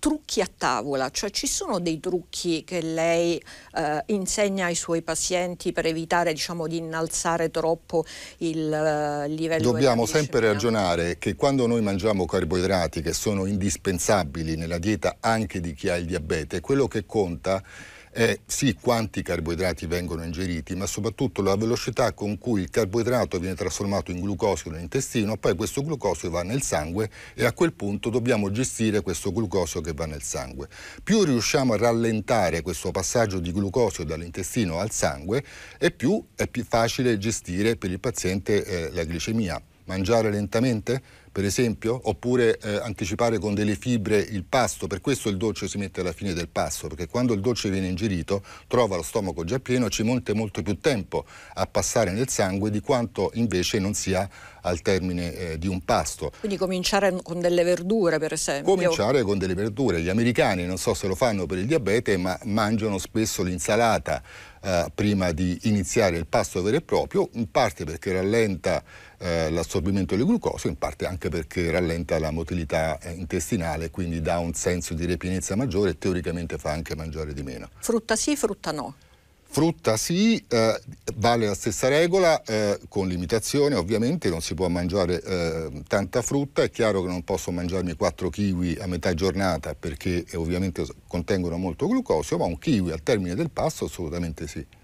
trucchi a tavola, cioè ci sono dei trucchi che lei eh, insegna ai suoi pazienti per evitare diciamo, di innalzare troppo il eh, livello Dobbiamo sempre ragionare che quando noi mangiamo carboidrati che sono indispensabili nella dieta anche di chi ha il diabete, quello che conta è è eh, sì quanti carboidrati vengono ingeriti, ma soprattutto la velocità con cui il carboidrato viene trasformato in glucosio nell'intestino, poi questo glucosio va nel sangue e a quel punto dobbiamo gestire questo glucosio che va nel sangue. Più riusciamo a rallentare questo passaggio di glucosio dall'intestino al sangue e più è più facile gestire per il paziente eh, la glicemia. Mangiare lentamente? per esempio, oppure eh, anticipare con delle fibre il pasto, per questo il dolce si mette alla fine del pasto, perché quando il dolce viene ingerito trova lo stomaco già pieno e ci monte molto più tempo a passare nel sangue di quanto invece non sia al termine eh, di un pasto. Quindi cominciare con delle verdure, per esempio. Cominciare con delle verdure. Gli americani, non so se lo fanno per il diabete, ma mangiano spesso l'insalata eh, prima di iniziare il pasto vero e proprio, in parte perché rallenta eh, l'assorbimento del glucosio, in parte anche perché rallenta la motilità eh, intestinale, quindi dà un senso di ripienezza maggiore e teoricamente fa anche mangiare di meno. Frutta sì, frutta no. Frutta sì, eh, vale la stessa regola, eh, con limitazione ovviamente, non si può mangiare eh, tanta frutta, è chiaro che non posso mangiarmi 4 kiwi a metà giornata perché eh, ovviamente contengono molto glucosio, ma un kiwi al termine del pasto assolutamente sì.